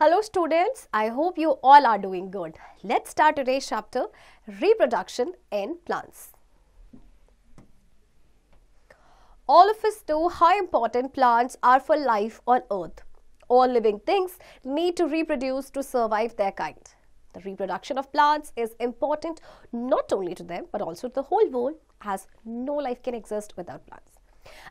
Hello students, I hope you all are doing good. Let's start today's chapter, Reproduction in Plants. All of us know how important plants are for life on earth. All living things need to reproduce to survive their kind. The reproduction of plants is important not only to them but also to the whole world as no life can exist without plants.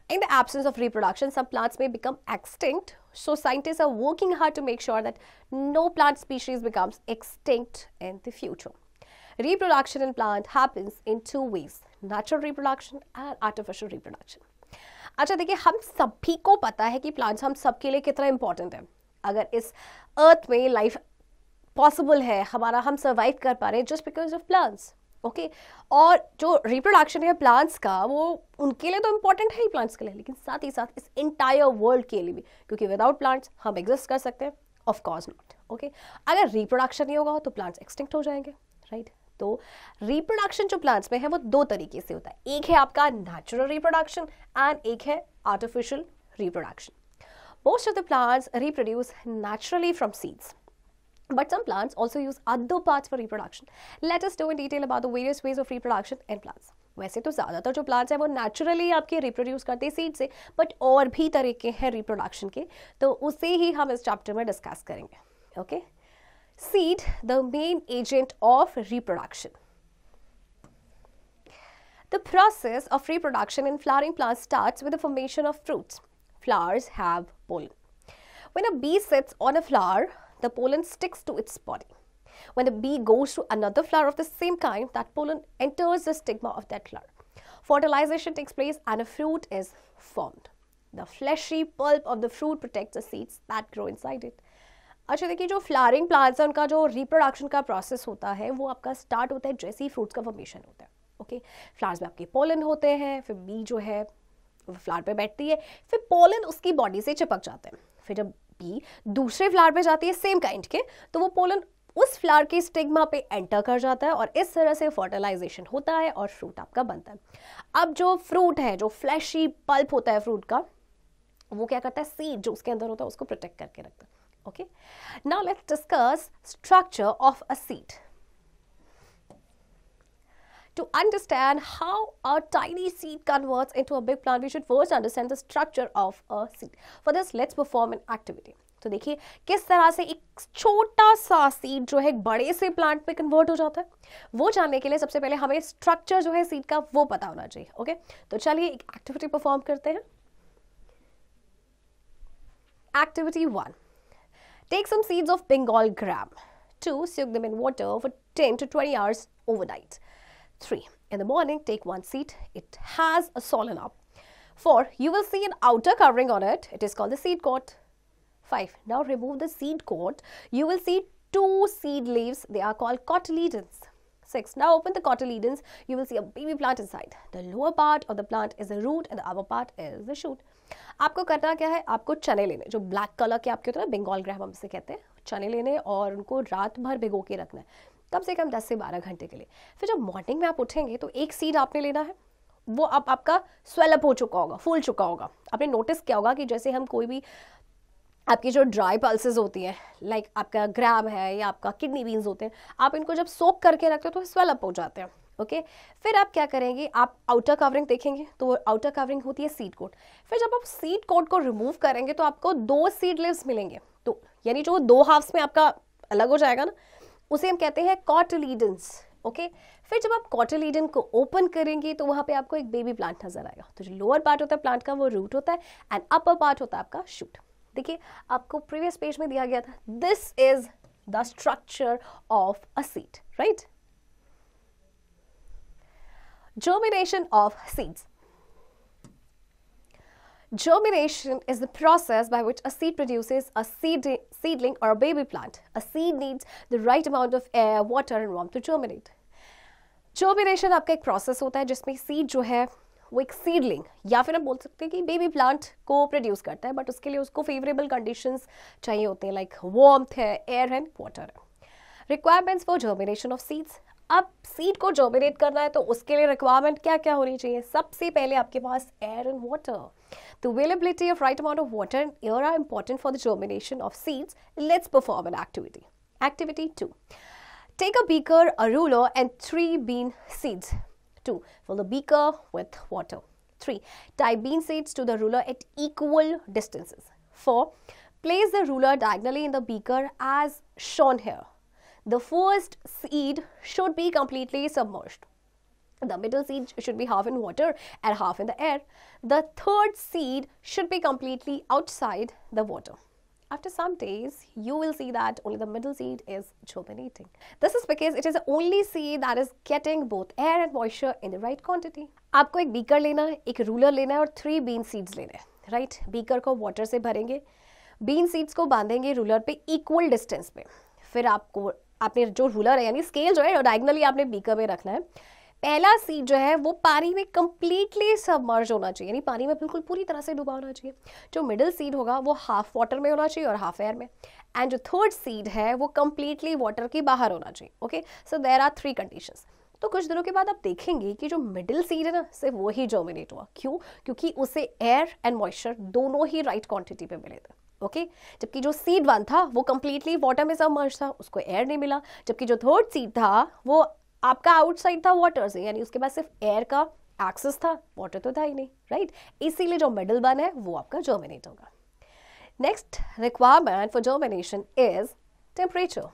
In the absence of reproduction, some plants may become extinct. So scientists are working hard to make sure that no plant species becomes extinct in the future. Reproduction in plant happens in two ways, natural reproduction and artificial reproduction. अच्छा देखिए हम सभी को पता है कि plants हम सबके लिए कितना इम्पॉर्टेंट है अगर इस अर्थ में लाइफ पॉसिबल है हमारा हम सर्वाइव कर पा रहे हैं just because of plants okay और जो रिप्रोडक्शन है प्लांट्स का वो उनके लिए तो इम्पोर्टेंट है ही प्लांट्स के लिए लेकिन साथ ही साथ इस इंटायर वर्ल्ड के लिए भी क्योंकि विदाउट प्लांट्स हम एग्जिस्ट कर सकते हैं ऑफ कोर्स नॉट ओके अगर रिप्रोडक्शन नहीं होगा तो प्लांट्स एक्सटिंक्ट हो जाएंगे राइट right? तो रिप्रोडक्शन जो प्लांट्स में है वो दो तरीके से होता है एक है आपका नेचुरल रिप्रोडक्शन एंड एक है artificial reproduction most of the plants reproduce naturally from seeds But some plants also use other parts for reproduction. Let us know in detail about the various ways of reproduction in plants. वैसे तो ज़्यादातर जो plants हैं वो naturally आपके reproduce करते हैं seed से बट और भी तरीके हैं reproduction के तो उसे ही हम इस chapter में डिस्कस करेंगे okay Seed the main agent of reproduction. The process of reproduction in flowering plants starts with the formation of fruits. Flowers have pollen. When a bee sits on a flower, the pollen sticks to its body. When the bee goes to another flower of the same kind, that pollen enters the stigma of that flower. Fertilization takes place and a fruit is formed. The fleshy pulp of the fruit protects the seeds that grow inside it. अच्छा देखिए जो flowering plants हैं उनका जो reproduction का process होता है वो आपका स्टार्ट होता है जैसे ही फ्रूट्स का फॉर्मेशन होता है ओके फ्लावर्स में आपके पोलन होते हैं फिर बी जो है फ्लावर पे बैठती है फिर पोलन उसकी बॉडी से चिपक जाते हैं फिर जब पी दूसरे फ्लावर पे जाती है सेम काइंड के तो वो पोलन उस फ्लावर के स्टिग्मा पे एंटर कर जाता है और इस तरह से फर्टिलाइजेशन होता है और फ्रूट आपका बनता है अब जो फ्रूट है जो फ्लैशी पल्प होता है फ्रूट का वो क्या करता है सीड जो उसके अंदर होता है उसको प्रोटेक्ट करके रखता है okay now let's discuss structure of a seed to understand how a tiny seed converts into a big plant we should first understand the structure of a seed for this let's perform an activity तो देखिए किस तरह से एक छोटा सा seed जो है बड़े से प्लांट में कन्वर्ट हो जाता है वो जानने के लिए सबसे पहले हमें स्ट्रक्चर जो है सीड का वो पता होना चाहिए ओके तो चलिए एक एक्टिविटी परफॉर्म करते हैं activity one take some seeds of Bengal gram to soak them in water for 10 to twenty hours overnight 3. In the morning, take one seat. It has a solid knob. 4. You will see an outer covering on it. It is called the seed coat. 5. Now remove the seed coat. You will see two seed leaves. They are called cotyledons. 6. Now open the cotyledons. You will see a baby plant inside. The lower part of the plant is a root and the upper part is the shoot. आपको करना क्या है आपको चने लेने जो black colour के आपके होते हैं बंगाल ग्राम हम इसे कहते हैं चने लेने और उनको रात भर भिगो के रखना है कम से कम 10 से 12 घंटे के लिए फिर जब मॉर्निंग में आप उठेंगे तो एक सीड आपने लेना है वो अब आप, आपका स्वेलअप हो चुका होगा फूल चुका होगा आपने नोटिस किया होगा कि जैसे हम कोई भी आपकी जो ड्राई पल्सेज होती हैं लाइक आपका ग्रैब है या आपका किडनी बीन्स होते हैं आप इनको जब सोक करके रखते हो तो स्वेलअप हो जाते हैं ओके okay? फिर आप क्या करेंगे आप आउटर कवरिंग देखेंगे तो वो आउटर कवरिंग होती है सीड कोट फिर जब आप सीड कोट को रिमूव करेंगे तो आपको दो सीड लिवस मिलेंगे तो यानी जो दो हाफ्स में आपका अलग हो जाएगा ना उसे हम कहते हैं कॉटलीडन्स ओके फिर जब आप कॉटलीडन को ओपन करेंगे तो वहां पे आपको एक बेबी प्लांट नजर आएगा तो जो लोअर पार्ट होता है प्लांट का वो रूट होता है एंड अपर पार्ट होता है आपका शूट देखिए आपको प्रीवियस पेज में दिया गया था this is the structure of a seed right germination of seeds Germination is the process by which a seed produces a seed, seedling or a baby plant. A seed needs the right amount of air, water and warmth to germinate. Germination आपका एक process होता है जिसमें seed जो है वो एक seedling या फिर हम बोल सकते हैं कि बेबी प्लांट को प्रोड्यूस करता है बट उसके लिए उसको फेवरेबल कंडीशंस चाहिए होते हैं लाइक वार्म है air and water requirements for germination of seeds अब सीड को जर्मिनेट करना है तो उसके लिए रिक्वायरमेंट क्या क्या होनी चाहिए सबसे पहले आपके पास air and water the availability of right amount of water and air are important for the germination of seeds let's perform an activity activity two take a beaker a ruler and three bean seeds to for the beaker with water three type bean seeds to the ruler at equal distances four place the ruler diagonally in the beaker as shown here the first seed should be completely submerged. The middle seed should be half in water and half in the air. The third seed should be completely outside the water. After some days, you will see that only the middle seed is germinating. This is because it is the only seed that is getting both air and moisture in the right quantity. आपको एक beaker लेना है एक ruler लेना है और three bean seeds लेने हैं राइट बीकर को वाटर से भरेंगे बीन सीड्स को बांधेंगे रूलर पे इक्वल डिस्टेंस पे फिर आपको आपने जो रूलर है यानी स्केल जो है डायगनली आपने बीकर में रखना है पहला सीड जो है वो पानी में कम्प्लीटली सबमर्ज होना चाहिए यानी पानी में बिल्कुल पूरी तरह से डूबा होना चाहिए जो मिडिल सीड होगा वो हाफ वाटर में होना चाहिए और हाफ एयर में एंड जो थर्ड सीड है वो कम्प्लीटली वाटर के बाहर होना चाहिए okay so there are three conditions तो कुछ दिनों के बाद आप देखेंगे कि जो मिडिल सीड है ना सिर्फ वो ही जर्मिनेट हुआ क्यों क्योंकि उसे एयर एंड मॉइस्चर दोनों ही राइट क्वांटिटी पे मिले थे ओके जबकि जो सीड वन था वो कम्प्लीटली वाटर में सबमर्ज था उसको एयर नहीं मिला जबकि जो थर्ड सीड था वो आपका आउटसाइड था वाटर से यानी उसके पास सिर्फ एयर का एक्सेस था वाटर तो था ही नहीं राइट इसीलिए जो मिडल वन है वो आपका जर्मिनेट होगा next requirement for germination is temperature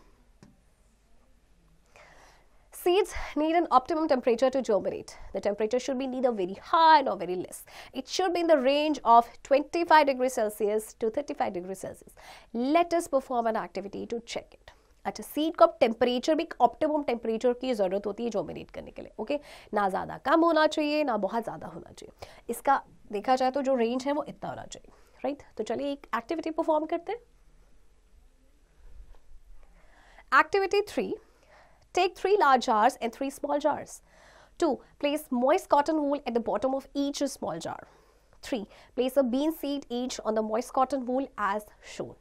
Seeds need an optimum temperature to germinate. The temperature should be neither very high nor very less. It should be in the range of 25 degrees Celsius to 35 degrees Celsius. Let us perform an activity to check it. अच्छा seed को temperature भी optimum temperature की ज़रूरत होती है जोमिनेट करने के लिए ओके ना ज़्यादा कम होना चाहिए ना बहुत ज़्यादा होना चाहिए इसका देखा जाए तो जो रेंज है वो इतना होना चाहिए राइट तो चलिए एक एक्टिविटी परफॉर्म करते हैं activity three Take three large jars and three small jars. 2. Place moist cotton wool at the bottom of each small jar. 3. Place a bean seed each on the moist cotton wool as shown.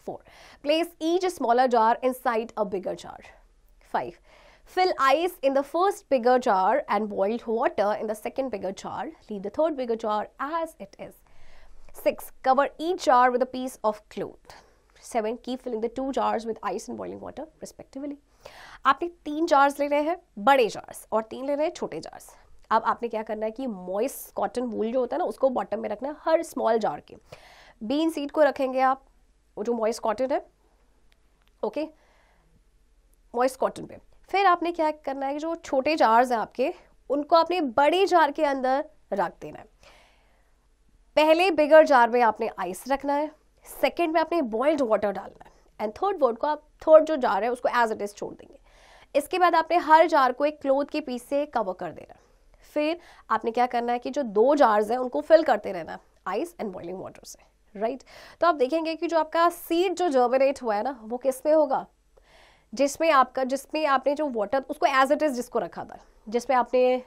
4. Place each smaller jar inside a bigger jar. 5. Fill ice in the first bigger jar and boiled water in the second bigger jar. Leave the third bigger jar as it is. 6. Cover each jar with a piece of cloth. 7. Keep filling the two jars with ice and boiling water respectively. आपने तीन jars ले रहे हैं बड़े jars और तीन ले रहे हैं छोटे जार्स अब आपने क्या करना है कि मॉइस्ट कॉटन वूल जो होता है ना उसको बॉटम में रखना है हर स्मॉल जार के बीन सीड को रखेंगे आप जो मॉइस्ट कॉटन है ओके मॉइस्ट कॉटन पे फिर आपने क्या करना है कि जो छोटे जार्स हैं आपके उनको आपने बड़े जार के अंदर रख देना है पहले बिगर जार में आपने आइस रखना है सेकेंड में आपने बॉइल्ड वाटर डालना है एंड थर्ड वर्ड को आप थर्ड जो जार है उसको एज इट इज़ छोड़ देंगे इसके बाद आपने हर जार को एक क्लोथ के पीस से कवर कर देना फिर आपने क्या करना है कि जो दो जार्स हैं उनको फिल करते रहना आइस एंड बॉइलिंग वाटर से राइट right? तो आप देखेंगे कि जो आपका सीड जो जर्मिनेट हुआ है ना वो किस में होगा जिसमें आपका जिसमें आपने जो वाटर उसको एज इट इज़ जिसको रखा था जिसमें आपने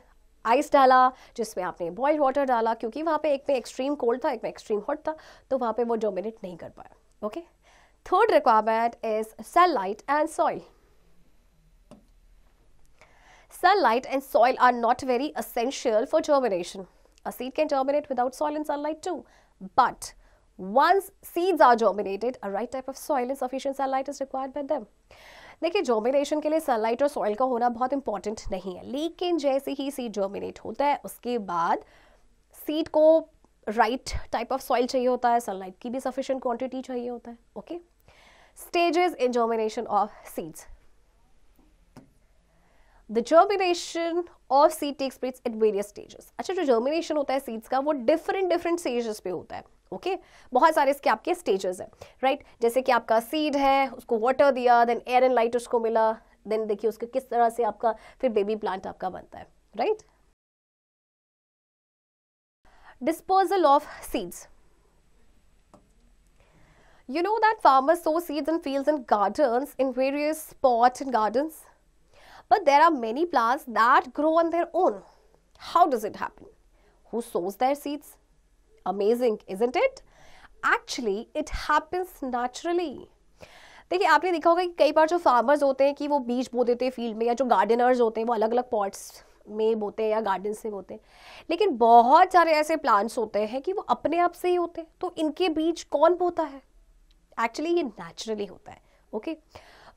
आइस डाला जिसमें आपने बॉइल्ड वाटर डाला क्योंकि वहाँ पे एक में एक्सट्रीम कोल्ड था एक में एक्सट्रीम हॉट था तो वहाँ पे वो डोमिनेट नहीं कर पाया okay third requirement is sunlight and soil Sunlight and soil are not very essential for germination. A seed can germinate without soil and sunlight too. But once seeds are germinated, a right type of soil and sufficient sunlight is required by them. देखिए germination के लिए sunlight और soil का होना बहुत important नहीं है लेकिन जैसे ही सीड जर्मिनेट होता है उसके बाद सीड को राइट टाइप ऑफ सॉइल चाहिए होता है सनलाइट की भी सफिशिएंट क्वांटिटी चाहिए होता है okay stages in germination of seeds the germination of seed takes place at various stages अच्छा जो जर्मिनेशन होता है सीड्स का वो डिफरेंट डिफरेंट स्टेजेस पे होता है ओके okay? बहुत सारे इसके आपके स्टेजेस हैं राइट right? जैसे कि आपका सीड है उसको वाटर दिया देन एयर एंड लाइट उसको मिला देन देखिए उसके किस तरह से आपका फिर बेबी प्लांट आपका बनता है right disposal of seeds You know that farmers sow seeds in fields and gardens in various pots and gardens. But there are many plants that grow on their own. How does it happen? Who sows their seeds? Amazing, isn't it? Actually, it happens naturally. देखिए आपने देखा होगा कि कई बार जो farmers होते हैं कि वो बीज बो देते हैं फील्ड में या जो गार्डनर्स होते हैं वो अलग अलग पॉट्स में बोते हैं या गार्डन से बोते हैं लेकिन बहुत सारे ऐसे प्लांट्स होते हैं कि वो अपने आप से ही होते हैं तो इनके बीज कौन बोता है एक्चुअली ये नेचुरली होता है okay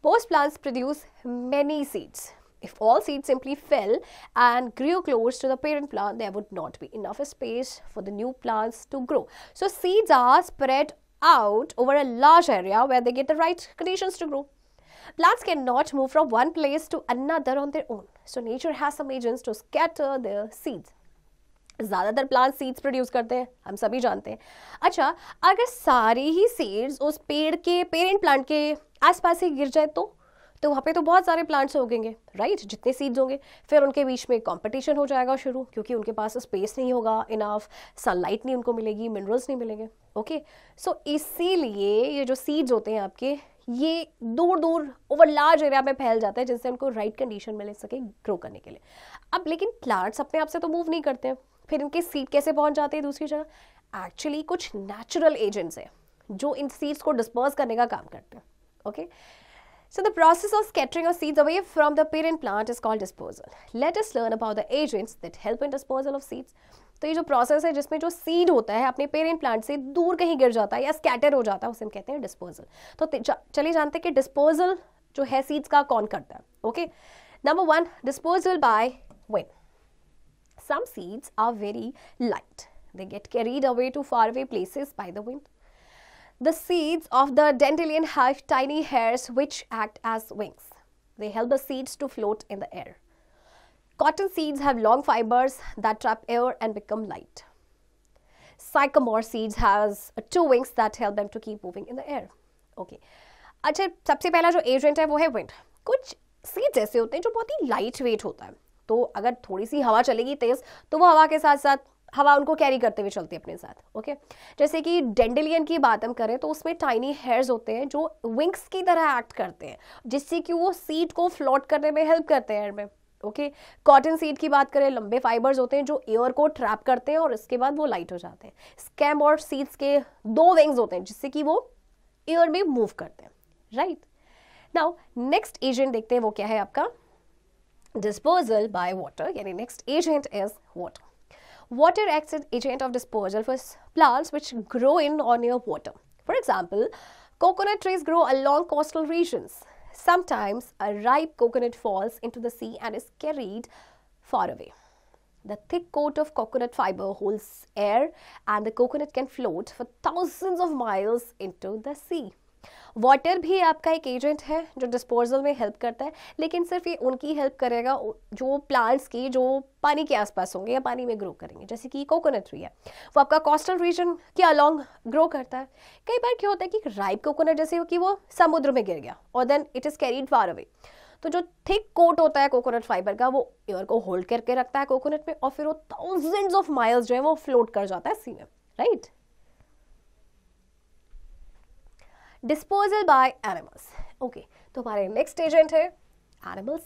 most plants produce many seeds If all seeds simply fell and grew close to the parent plant, there would not be enough space for the new plants to grow. So seeds are spread out over a large area where they get the right conditions to grow. Plants cannot move from one place to another on their own. So nature has some agents to scatter their seeds. ज़्यादातर plant seeds produce करते हैं हम सभी जानते हैं अच्छा अगर सारी ही सीड्स उस पेड़ के पेरेंट प्लांट के आसपास ही गिर जाए तो तो वहाँ पे तो बहुत सारे प्लांट्स गएंगे राइट जितने सीड्स होंगे फिर उनके बीच में कंपटीशन हो जाएगा शुरू क्योंकि उनके पास स्पेस नहीं होगा इनाफ सनलाइट नहीं उनको मिलेगी मिनरल्स नहीं मिलेंगे ओके सो इसीलिए ये जो सीड्स होते हैं आपके ये दूर दूर ओवर लार्ज एरिया में फैल जाता है जिससे उनको राइट कंडीशन में ले सके ग्रो करने के लिए अब लेकिन प्लांट्स अपने आप से तो मूव नहीं करते हैं फिर इनके सीड कैसे पहुंच जाते हैं दूसरी जगह एक्चुअली कुछ नेचुरल एजेंट्स हैं जो इन सीड्स को डिस्पर्स करने का काम करते हैं okay okay? So the process of scattering of seeds away from the parent plant is called dispersal. Let us learn about the agents that help in dispersal of seeds. तो ये जो process है जिसमें जो सीड होता है अपने parent plant से दूर कहीं गिर जाता है या स्कैटर हो जाता है उसे हम कहते हैं डिस्पोजल तो चलिए जानते हैं कि डिस्पोजल जो है सीड्स का कौन करता है okay number one disposal by wind some seeds are very light they get carried away to far away places by the wind the seeds of the dandelion have tiny hairs which act as wings. They help the seeds to float in the air. Cotton seeds have long fibers that trap air and become light. Sycamore seeds has uh, two wings that help them to keep moving in the air. Okay. अच्छा सबसे पहला जो agent है वो है wind. कुछ seeds ऐसे होते हैं जो बहुत ही लाइट वेट होता है तो अगर थोड़ी सी हवा चलेगी तेज़ तो वो हवा के साथ साथ हवा उनको कैरी करते हुए चलती है अपने साथ ओके जैसे कि डेंडिलियन की बात हम करें तो उसमें टाइनी हेयर्स होते हैं जो विंग्स की तरह एक्ट करते हैं जिससे कि वो सीट को फ्लोट करने में हेल्प करते हैं एयर में ओके कॉटन सीट की बात करें लंबे फाइबर्स होते हैं जो एयर को ट्रैप करते हैं और इसके बाद वो लाइट हो जाते हैं स्कैम और सीट्स के दो विंग्स होते हैं जिससे कि वो एयर में मूव करते हैं राइट नाउ नेक्स्ट एजेंट देखते हैं वो क्या है आपका डिस्पोजल बाय वाटर यानी next agent is water Water acts as agent of disposal for plants which grow in or near water. For example, coconut trees grow along coastal regions. Sometimes a ripe coconut falls into the sea and is carried far away. The thick coat of coconut fiber holds air and the coconut can float for thousands of miles into the sea. Water भी आपका एक agent है जो disposal में help करता है लेकिन सिर्फ ये उनकी हेल्प करेगा जो प्लांट्स की जो पानी के आसपास होंगे या पानी में ग्रो करेंगे जैसे कि कोकोनट ट्री है वो आपका कोस्टल रीजन के अलॉन्ग ग्रो करता है कई बार क्या होता है कि राइप कोकोनट जैसे कि वो समुद्र में गिर गया और then it is carried far away तो जो थिक कोट होता है कोकोनट फाइबर का वो एयर को होल्ड करके रखता है कोकोनट में और फिर वो थाउजेंड्स ऑफ माइल्स जो है वो फ्लोट कर जाता है सी में right disposal by animals okay तो next नेक्स्ट एजेंट है Animals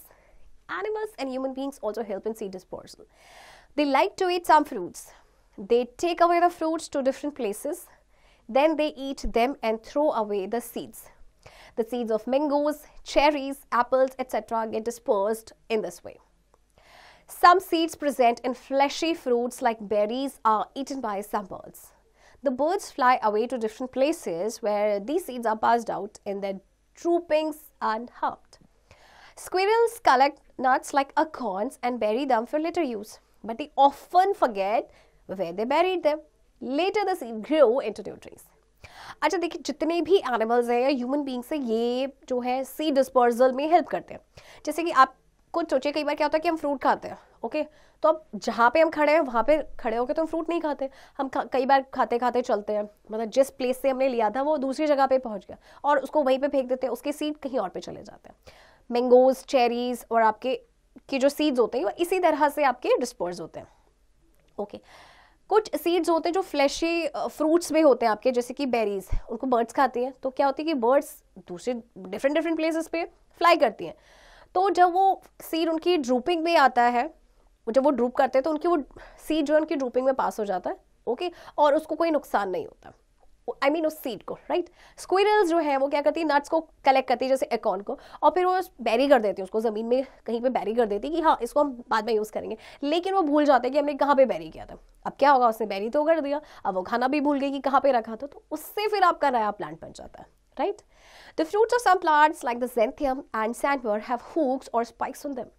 animals and human beings also help in seed disposal they like to eat some fruits they take away the fruits to different places then they eat them and throw away the seeds the seeds of mangoes cherries apples etc get dispersed in this way some seeds present in fleshy fruits like berries are eaten by some birds the birds fly away to different places where these seeds are passed out and their droopings unharmed. Squirrels collect nuts like acorns and bury them for later use, but they often forget where they buried them. Later, the seed grew into new trees. अच्छा देखिए जितने भी animals हैं या human beings हैं ये जो है सी डिस्पर्जल में हेल्प करते हैं जैसे कि कुछ सोचिए कई बार क्या होता है कि हम फ्रूट खाते हैं ओके तो अब जहाँ पे हम खड़े हैं वहाँ पे खड़े होकर तो हम फ्रूट नहीं खाते हम कई बार खाते खाते चलते हैं मतलब जिस प्लेस से हमने लिया था वो दूसरी जगह पे पहुँच गया और उसको वहीं पे फेंक देते हैं उसके सीड कहीं और पे चले जाते हैं मैंगोज चेरीज और आपके के जो सीड्स होते हैं वो इसी तरह से आपके डिस्पोज होते हैं ओके कुछ सीड्स होते हैं जो फ्लैशी फ्रूट्स में होते हैं आपके जैसे कि बेरीज उनको बर्ड्स खाती हैं तो क्या होती है कि बर्ड्स दूसरे डिफरेंट डिफरेंट प्लेसेस पे फ्लाई करती हैं तो जब वो सीड उनकी ड्रूपिंग में आता है जब वो ड्रूप करते हैं तो उनकी वो सीड जो है उनकी ड्रूपिंग में पास हो जाता है ओके okay? और उसको कोई नुकसान नहीं होता आई I मीन mean, उस सीड को राइट right? स्क्विरल्स जो है वो क्या करती है नट्स को कलेक्ट करती है जैसे एकॉन को और फिर वो बैरी कर देती है उसको ज़मीन में कहीं पे बैरी कर देती है कि हाँ इसको हम बाद में यूज़ करेंगे लेकिन वो भूल जाते हैं कि हमने कहाँ पे बैरी किया था अब क्या होगा उसने बैरी तो कर दिया अब वो खाना भी भूल गई कि कहाँ पे रखा था तो उससे फिर आपका नया प्लांट बन जाता है right the fruits of some plants like the xanthium and सैंडवर हैव हुक्स और spikes on them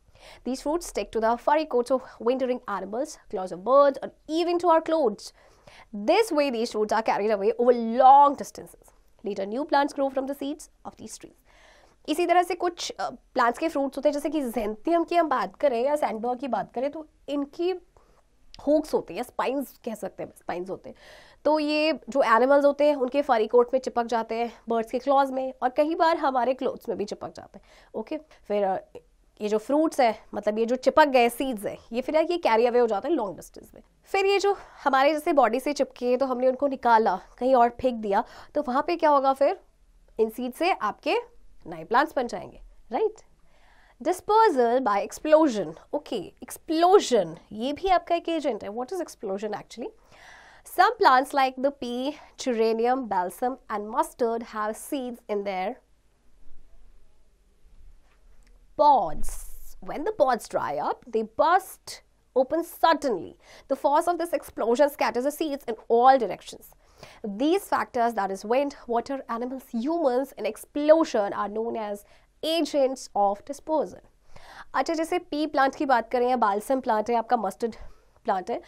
These fruits stick to the furry coats of wintering animals, claws of birds, or even to our clothes. This way, these fruits are carried away over long distances. Later, new plants grow from the seeds of these trees. इसी तरह से कुछ plants के fruits होते हैं जैसे कि जेंथियम की हम बात करें या सैंडबर्ग की बात करें तो इनकी हुक्स होते हैं या स्पाइंस कह सकते हैं स्पाइंस होते हैं तो ये जो एनिमल्स होते हैं उनके फरी कोट में चिपक जाते हैं बर्ड्स के क्लॉज में और कई बार हमारे क्लोथ्स में भी चिपक जाते हैं ओके फिर ये जो फ्रूट्स है मतलब ये जो चिपक गए सीड्स है ये फिर ये कैरी अवे हो जाते हैं लॉन्ग डिस्टेंस में फिर ये जो हमारे जैसे बॉडी से चिपके हैं तो हमने उनको निकाला कहीं और फेंक दिया तो वहां पे क्या होगा फिर इन सीड से आपके नए प्लांट्स बन जाएंगे right dispersal by explosion okay explosion ये भी आपका एक एजेंट है what is explosion actually some plants like the pea चुरेनियम balsam and mustard have seeds in their pods. When the pods dry up, they burst open suddenly. The force of this explosion scatters the seeds in all directions. These factors, that is wind, water, animals, humans, and explosion are known as agents of disposal. अच्छा जैसे P plant की बात करें या balsam plant है आपका mustard plant है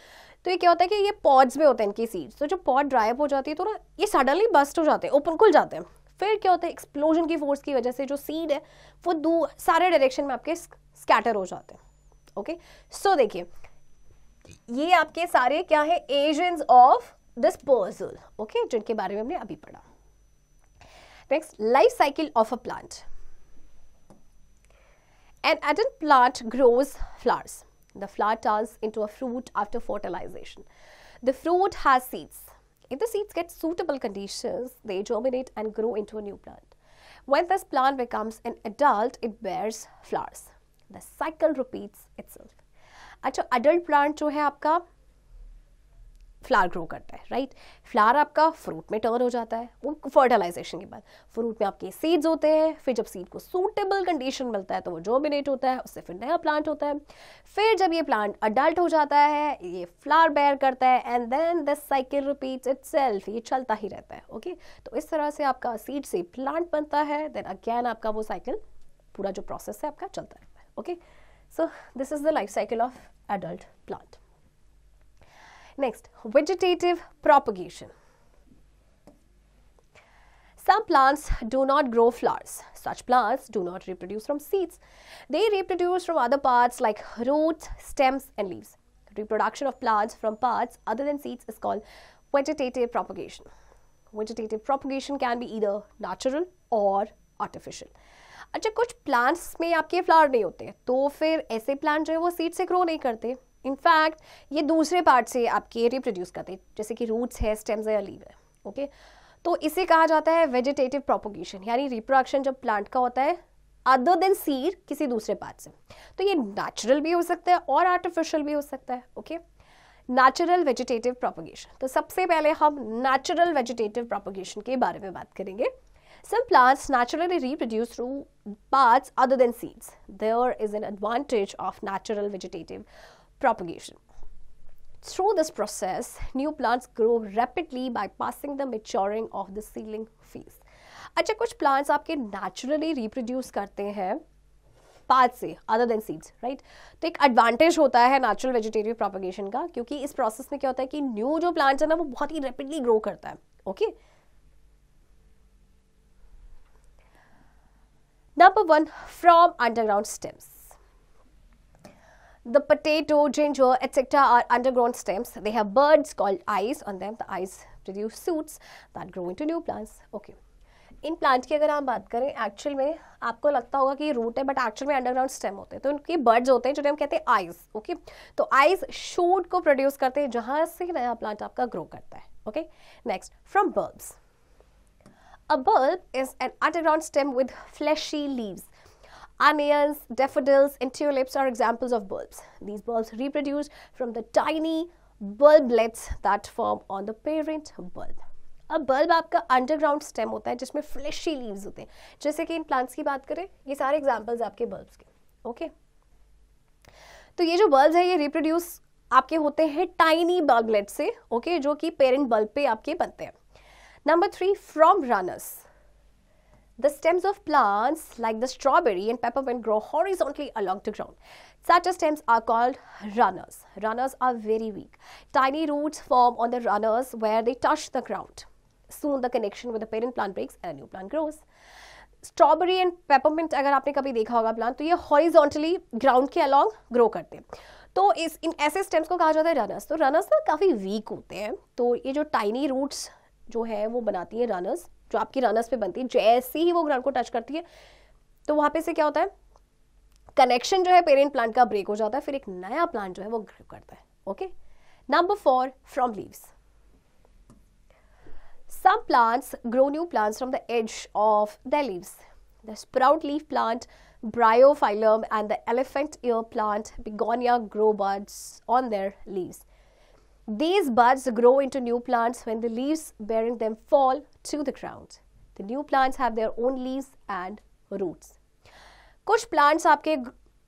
तो ये क्या होता है कि ये पॉड्स में होते हैं इनकी सीड्स तो जो पॉड ड्राई अप हो जाती है तो ना ये सडनली बस्ट हो जाते हैं ओपन खुल जाते हैं फिर क्या होता है एक्सप्लोजन की फोर्स की वजह से जो सीड है वो दो सारे डायरेक्शन में आपके स्कैटर हो जाते हैं ओके सो देखिए ये आपके सारे क्या है एजेंट्स ऑफ डिस्पोजल ओके जिनके बारे में हमने अभी पढ़ा next life cycle of a plant an adult plant grows flowers the flower turns into a fruit after fertilisation the fruit has seeds If the seeds get suitable conditions, they germinate and grow into a new plant. When this plant becomes an adult, it bears flowers. The cycle repeats itself. अच्छा adult plant जो है आपका flower grow करता है right flower आपका fruit में turn हो जाता है वो फर्टिलाइजेशन के बाद फ्रूट में आपके सीड्स होते हैं फिर जब सीड को सूटेबल कंडीशन मिलता है तो वो जोमिनेट होता है उससे फिर नया प्लांट होता है फिर जब ये प्लांट अडल्ट हो जाता है ये फ्लावर बेयर करता है and then this cycle repeats it ये चलता ही रहता है ओके okay? तो इस तरह से आपका सीड से प्लांट बनता है देन अगैन आपका वो साइकिल पूरा जो प्रोसेस है आपका चलता रहता है okay so this is the life cycle of adult plant Next, vegetative propagation. Some plants do not grow flowers. Such plants do not reproduce from seeds. They reproduce from other parts like roots, stems and leaves. Reproduction of plants from parts other than seeds is called vegetative propagation. Vegetative propagation can be either natural or artificial. अच्छा कुछ plants में आपके flower नहीं होते तो फिर ऐसे plant जो है वो सीड से ग्रो नहीं करते इनफैक्ट ये दूसरे पार्ट से आपके रिप्रोड्यूस करते हैं जैसे कि रूट्स है स्टेम्स है या लीव है ओके तो इसे कहा जाता है वेजिटेटिव प्रोपोगेशन यानी रिप्रोडक्शन जब प्लांट का होता है अदर देन सीड किसी दूसरे पार्ट से तो ये नेचुरल भी हो सकता है और आर्टिफिशियल भी हो सकता है ओके नेचुरल वेजिटेटिव प्रोपोगेशन तो सबसे पहले हम नेचुरल वेजिटेटिव प्रोपोगेशन के बारे में बात करेंगे some plants naturally reproduce through parts other than seeds there is an advantage of natural vegetative propagation. Through this process, new plants grow rapidly by passing the maturing of the seedling phase. अच्छा कुछ plants आपके naturally reproduce करते हैं path से other than seeds right तो एक advantage होता है नेचुरल वेजिटेरियन प्रोपोगेशन का क्योंकि इस प्रोसेस में क्या होता है कि न्यू जो प्लांट्स है ना वो बहुत ही रैपिडली ग्रो करता है okay number one from underground stems The potato, ginger, etc. are underground stems. They have buds called eyes on them. The eyes produce shoots that grow into new plants. Okay. इन plant की अगर आप बात करें actual में आपको लगता होगा कि रूट है बट एक्चुअल में अंडरग्राउंड स्टेम होते हैं तो उनके बर्ड्स होते हैं जो हम कहते हैं आइज ओके तो आइज शूट को प्रोड्यूस करते हैं जहां से नया प्लांट आपका ग्रो करता है okay next from bulbs a bulb is an underground stem with fleshy leaves Onions, daffodils, and tulips are examples of bulbs. These bulbs reproduce from the tiny bulblets that form on the parent bulb. अब bulb आपका underground stem होता है जिसमें flashy leaves होते हैं जैसे कि in plants की बात करें ये सारे एग्जांपल्स आपके बल्ब्स के ओके तो ये जो बल्ब्स है ये रिप्रोड्यूस आपके होते हैं टाइनी बल्बलेट से ओके जो कि पेरेंट बल्ब पे आपके बनते हैं number three from runners The stems of plants like the strawberry and peppermint grow horizontally along the ground. Such stems are called runners. Runners are very weak. Tiny roots form on the runners where they touch the ground. Soon the connection with the parent plant breaks and a new plant grows. Strawberry and peppermint अगर आपने कभी देखा होगा plant तो ये horizontally ground के along grow करते हैं तो इस इन ऐसे स्टेम्स को कहा जाता है रनर्स तो रनर्स ना काफ़ी वीक होते हैं तो ये जो टाइनी रूट्स जो है वो बनाती हैं रनर्स जो आपकी रनर्स पे बनती है जैसे ही वो ग्राउंड को टच करती है तो वहां पे से क्या होता है कनेक्शन जो है पेरेंट प्लांट का ब्रेक हो जाता है फिर एक नया प्लांट जो है वो ग्रो करता है okay number four from leaves some plants grow new plants from the edge of the leaves the sprout leaf plant bryophyllum and the elephant ear plant begonia grow buds on their leaves These buds grow into new plants when the leaves bearing them fall to the ground. The new plants have their own leaves and roots. कुछ plants आपके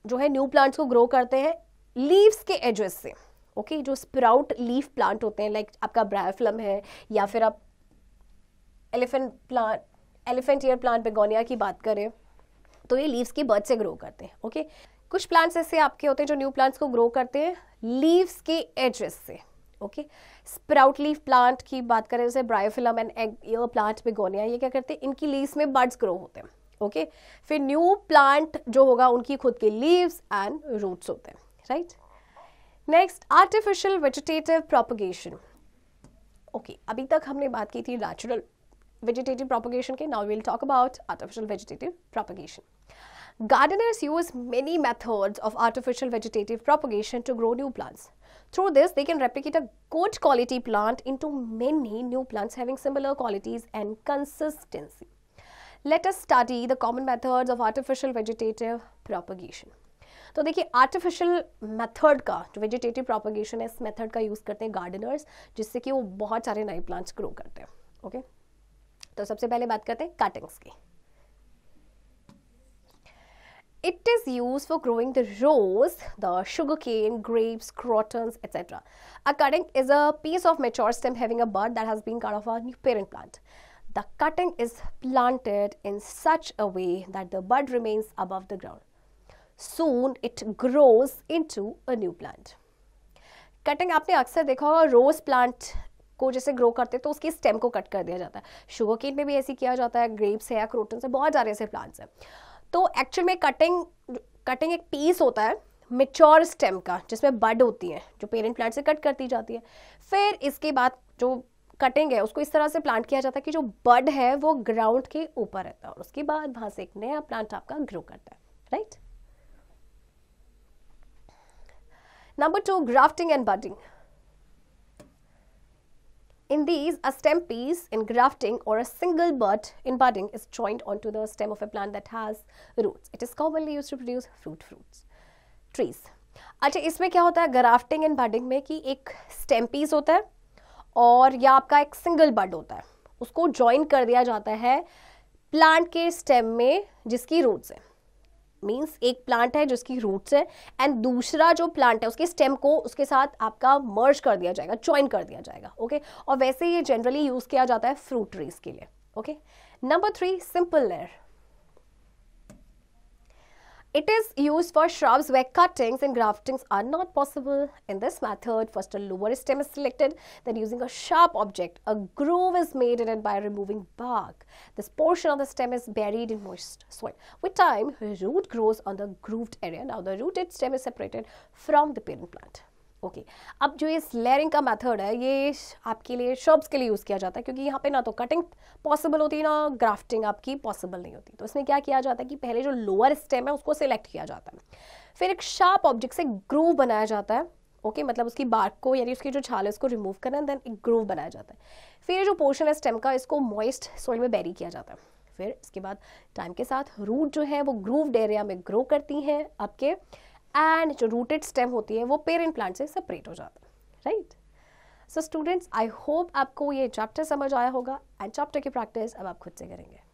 जो है new plants को grow करते हैं leaves के edges से okay okay? जो स्प्राउट लीफ प्लांट होते हैं लाइक like आपका ब्रायफ्लम है या फिर आप elephant plant elephant ear plant begonia की बात करें तो ये लीव्स के बर्थ से ग्रो करते हैं ओके okay? कुछ प्लांट्स ऐसे आपके होते हैं जो न्यू प्लांट्स को ग्रो करते हैं लीव्स के एजेस से ओके स्प्राउट लीफ प्लांट की बात करें जैसे bryophyllum and egg ear plant begonia ये क्या करते हैं इनकी लीव्स में बर्ड्स ग्रो होते हैं ओके okay? फिर न्यू प्लांट जो होगा उनकी खुद के लीव्स एंड रूट्स होते हैं right next artificial vegetative propagation okay अभी तक हमने बात की थी नेचुरल वेजिटेटिव प्रोपोगेशन के now will talk about artificial vegetative propagation gardeners use many methods of artificial vegetative propagation to grow new plants Through this, they can replicate a good quality plant into many new plants having similar qualities and consistency. Let us study the common methods of artificial vegetative propagation. तो देखिए artificial method का जो vegetative propagation है इस method का use करते हैं Gardner's जिससे कि वो बहुत सारे नए प्लांट्स ग्रो करते हैं ओके okay? तो सबसे पहले बात करते हैं कटिंग्स की It is used for growing the rose, the sugarcane, grapes, crotons, etc. A cutting is a piece of mature stem having a bud that has been cut off a new parent plant. The cutting is planted in such a way that the bud remains above the ground. Soon it grows into a new plant. Cutting, you have seen होगा Rose plant, को जैसे grow करते हैं तो उसकी stem को cut कर दिया जाता है शुगर केन में भी ऐसी किया जाता है ग्रेप्स है या बहुत सारे ऐसे प्लांट्स हैं तो एक्चुअल में कटिंग कटिंग एक पीस होता है मिच्योर स्टेम का जिसमें बड होती है जो पेरेंट प्लांट से कट करती जाती है फिर इसके बाद जो कटिंग है उसको इस तरह से प्लांट किया जाता है कि जो बड है वो ग्राउंड के ऊपर रहता है और उसके बाद वहां से एक नया प्लांट आपका ग्रो करता है right number two grafting and budding In these, a stem piece in grafting or a single bud in budding is joined onto the stem of a plant that has roots. It is commonly used to produce fruit fruits. Trees. अच्छा इसमें क्या होता है grafting and budding में कि एक stem piece होता है और या आपका एक सिंगल बड होता है उसको ज्वाइन कर दिया जाता है प्लांट के स्टेम में जिसकी रूट्स हैं मीन्स एक प्लांट है जिसकी रूट्स है एंड दूसरा जो प्लांट है उसके स्टेम को उसके साथ आपका मर्ज कर दिया जाएगा ज्वाइन कर दिया जाएगा ओके okay? और वैसे ये जनरली यूज़ किया जाता है फ्रूट ट्रीज के लिए okay number three simple layer It is used for shrubs where cuttings and graftings are not possible. In this method, first a lower stem is selected, then using a sharp object, a groove is made in it by removing bark. This portion of the stem is buried in moist soil. With time, root grows on the grooved area. Now the rooted stem is separated from the parent plant. Okay okay. अब जो ये स्लेयरिंग का method है ये आपके लिए shrubs के लिए यूज़ किया जाता है क्योंकि यहाँ पे ना तो कटिंग पॉसिबल होती है ना ग्राफ्टिंग आपकी पॉसिबल नहीं होती तो इसमें क्या किया जाता है कि पहले जो लोअर स्टेम है उसको सिलेक्ट किया जाता है फिर एक शार्प ऑब्जेक्ट से ग्रूव बनाया जाता है ओके okay, मतलब उसकी बार्क को यानी उसकी जो छाल है उसको रिमूव करना है देन एक ग्रूव बनाया जाता है फिर जो पोर्शन है स्टेम का इसको मॉइस्ट सोइल में बेरी किया जाता है फिर इसके बाद टाइम के साथ रूट जो है वो ग्रूव्ड एरिया में ग्रो करती हैं आपके एंड जो रूटेड स्टेम होती है वो पेरेंट प्लांट से सेपरेट हो जाता है right so students I hope आपको ये चैप्टर समझ आया होगा एंड चैप्टर की प्रैक्टिस अब आप खुद से करेंगे